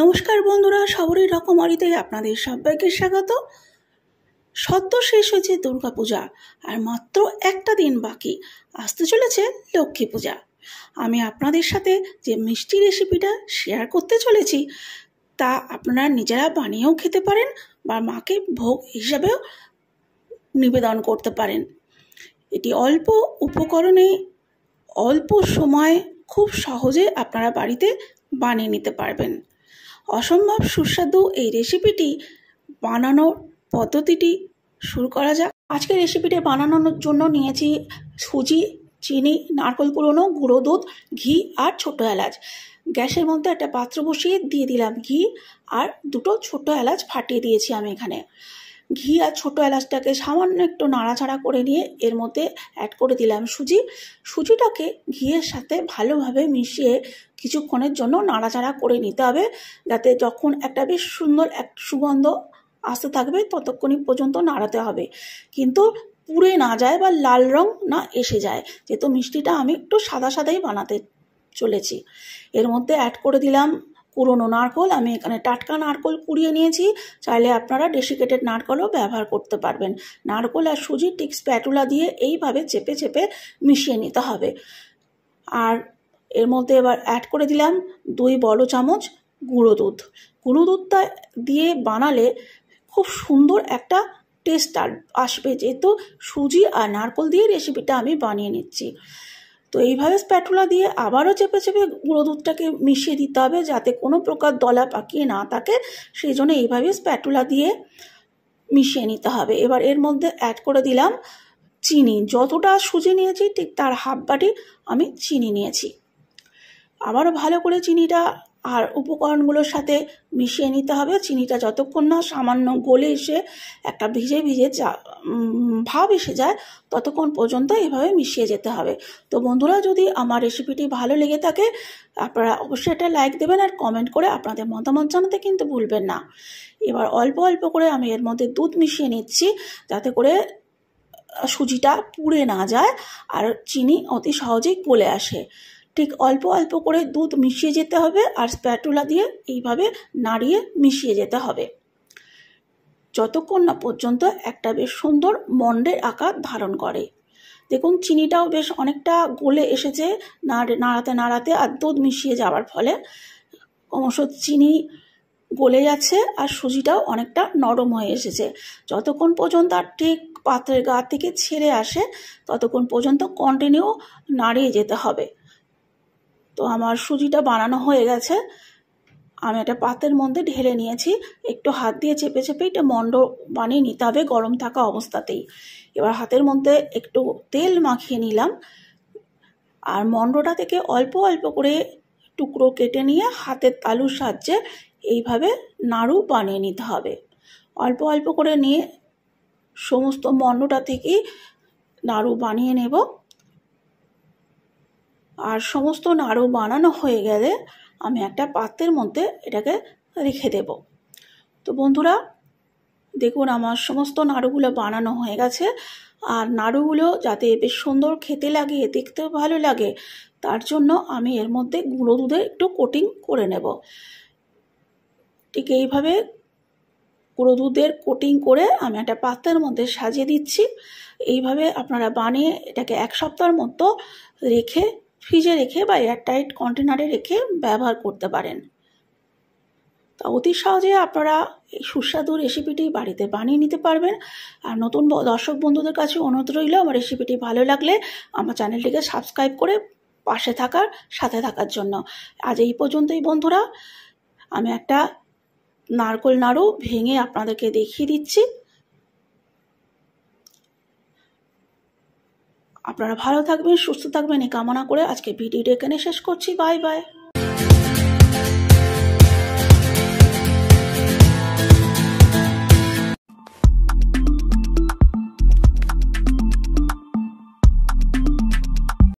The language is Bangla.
নমস্কার বন্ধুরা সবরের রকমারিতে আপনাদের সবাইকে স্বাগত সদ্য শেষ হয়েছে দুর্গাপূজা আর মাত্র একটা দিন বাকি আসতে চলেছে লক্ষ্মী পূজা আমি আপনাদের সাথে যে মিষ্টি রেসিপিটা শেয়ার করতে চলেছি তা আপনারা নিজেরা বানিয়েও খেতে পারেন বা মাকে ভোগ হিসাবেও নিবেদন করতে পারেন এটি অল্প উপকরণে অল্প সময় খুব সহজে আপনারা বাড়িতে বানিয়ে নিতে পারবেন অসম্ভব সুস্বাদু এই রেসিপিটি বানানোর পদ্ধতিটি শুরু করা যাক আজকে রেসিপিটি বানানোর জন্য নিয়েছি সুজি চিনি নারকল পুরনো গুঁড়ো দুধ ঘি আর ছোটো এলাচ গ্যাসের মধ্যে একটা পাত্র বসিয়ে দিয়ে দিলাম ঘি আর দুটো ছোটো এলাচ ফাটিয়ে দিয়েছি আমি এখানে ঘি আর ছোটো এলাচটাকে সামান্য একটু নাড়াচাড়া করে নিয়ে এর মধ্যে অ্যাড করে দিলাম সুজি সুজিটাকে ঘিয়ের সাথে ভালোভাবে মিশিয়ে কিছুক্ষণের জন্য নাড়াচাড়া করে নিতে হবে যাতে যখন একটা বেশ সুন্দর এক সুগন্ধ আসতে থাকবে ততক্ষণই পর্যন্ত নাড়াতে হবে কিন্তু পুড়ে না যায় বা লাল রং না এসে যায় যেহেতু মিষ্টিটা আমি একটু সাদা সাদাই বানাতে চলেছি এর মধ্যে অ্যাড করে দিলাম পুরনো নারকোল আমি এখানে টাটকা নারকোল কুড়িয়ে নিয়েছি চাইলে আপনারা ডেসিকেটেড নারকোলও ব্যবহার করতে পারবেন নারকোল আর সুজি ঠিক স্প্যাটুলা দিয়ে এইভাবে চেপে চেপে মিশিয়ে নিতে হবে আর এর মধ্যে এবার অ্যাড করে দিলাম দুই বড় চামচ গুঁড়ো দুধ গুঁড়ো দুধটা দিয়ে বানালে খুব সুন্দর একটা টেস্ট আসবে যেহেতু সুজি আর নারকোল দিয়ে রেসিপিটা আমি বানিয়ে নিচ্ছি তো এইভাবে স্প্যাটুলা দিয়ে আবারও চেপে চেপে গুঁড়ো দুধটাকে মিশিয়ে দিতে হবে যাতে কোনো প্রকার দলা পাকিয়ে না থাকে সেই জন্য এইভাবে স্প্যাটুলা দিয়ে মিশিয়ে নিতে হবে এবার এর মধ্যে অ্যাড করে দিলাম চিনি যতটা সুজি নিয়েছি ঠিক তার হাফ বাটি আমি চিনি নিয়েছি আবারও ভালো করে চিনিটা আর উপকরণগুলোর সাথে মিশিয়ে নিতে হবে চিনিটা যতক্ষণ না সামান্য গলে এসে একটা ভিজে ভিজে যা ভাব এসে যায় ততক্ষণ পর্যন্ত এভাবে মিশিয়ে যেতে হবে তো বন্ধুরা যদি আমার রেসিপিটি ভালো লেগে থাকে আপনারা অবশ্যই একটা লাইক দেবেন আর কমেন্ট করে আপনাদের মতামত জানাতে কিন্তু ভুলবেন না এবার অল্প অল্প করে আমি এর মধ্যে দুধ মিশিয়ে নিচ্ছি যাতে করে সুজিটা পুড়ে না যায় আর চিনি অতি সহজেই গলে আসে ঠিক অল্প অল্প করে দুধ মিশিয়ে যেতে হবে আর স্প্যাটুলা দিয়ে এইভাবে নাড়িয়ে মিশিয়ে যেতে হবে যতক্ষণ না পর্যন্ত একটা বেশ সুন্দর মন্ডের আকার ধারণ করে দেখুন চিনিটাও বেশ অনেকটা গলে এসেছে নাড়াতে নাড়াতে আর দুধ মিশিয়ে যাওয়ার ফলে ক্রমশ চিনি গলে যাচ্ছে আর সুজিটাও অনেকটা নরম হয়ে এসেছে যতক্ষণ পর্যন্ত আর ঠিক পাত্রের গা থেকে ছেড়ে আসে ততক্ষণ পর্যন্ত কন্টিনিউ নাড়িয়ে যেতে হবে তো আমার সুজিটা বানানো হয়ে গেছে আমি একটা পাতের মধ্যে ঢেলে নিয়েছি একটু হাত দিয়ে চেপে চেপে এটা মণ্ড বানিয়ে নিতে হবে গরম থাকা অবস্থাতেই এবার হাতের মধ্যে একটু তেল মাখিয়ে নিলাম আর মণ্ডটা থেকে অল্প অল্প করে টুকরো কেটে নিয়ে হাতের তালুর সাহায্যে এইভাবে নাড়ু বানিয়ে নিতে হবে অল্প অল্প করে নিয়ে সমস্ত মণ্ডটা থেকে নাড়ু বানিয়ে নেব আর সমস্ত নাড়ু বানানো হয়ে গেলে আমি একটা পাত্রের মধ্যে এটাকে রেখে দেব তো বন্ধুরা দেখুন আমার সমস্ত নাড়ুগুলো বানানো হয়ে গেছে আর নাড়ুগুলো যাতে বেশ সুন্দর খেতে লাগে দেখতেও ভালো লাগে তার জন্য আমি এর মধ্যে গুঁড়ো দুধে একটু কোটিং করে নেব ঠিক এইভাবে গুঁড়ো দুধের কোটিং করে আমি একটা পাত্রের মধ্যে সাজিয়ে দিচ্ছি এইভাবে আপনারা বানিয়ে এটাকে এক সপ্তাহের মতো রেখে ফ্রিজে রেখে বা এয়ারটাইট কন্টেনারে রেখে ব্যবহার করতে পারেন তা অতি সহজে আপনারা এই সুস্বাদু রেসিপিটি বাড়িতে বানিয়ে নিতে পারবেন আর নতুন দর্শক বন্ধুদের কাছে অনুরোধ রইল আমার রেসিপিটি ভালো লাগলে আমার চ্যানেলটিকে সাবস্ক্রাইব করে পাশে থাকার সাথে থাকার জন্য আজ এই পর্যন্তই বন্ধুরা আমি একটা নারকোল নাড়ু ভেঙে আপনাদেরকে দেখিয়ে দিচ্ছি আপনারা ভালো থাকবেন সুস্থ থাকবেন এই কামনা করে আজকে ভিডিওটি এখানে শেষ করছি বাই বাই